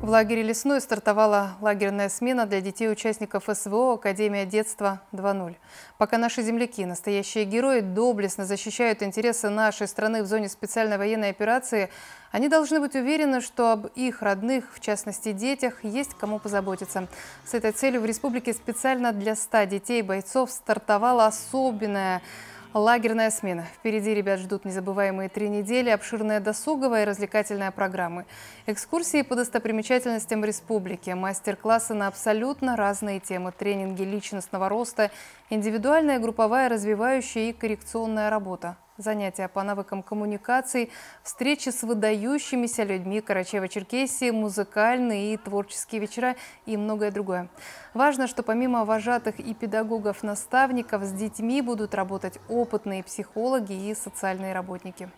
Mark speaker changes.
Speaker 1: В лагере «Лесной» стартовала лагерная смена для детей-участников СВО «Академия детства 2.0». Пока наши земляки, настоящие герои, доблестно защищают интересы нашей страны в зоне специальной военной операции, они должны быть уверены, что об их родных, в частности детях, есть кому позаботиться. С этой целью в республике специально для 100 детей-бойцов стартовала особенная Лагерная смена. Впереди ребят ждут незабываемые три недели, обширная досуговая и развлекательная программы. Экскурсии по достопримечательностям республики, мастер-классы на абсолютно разные темы, тренинги личностного роста, индивидуальная групповая развивающая и коррекционная работа занятия по навыкам коммуникаций, встречи с выдающимися людьми Карачаева-Черкесии, музыкальные и творческие вечера и многое другое. Важно, что помимо вожатых и педагогов-наставников с детьми будут работать опытные психологи и социальные работники.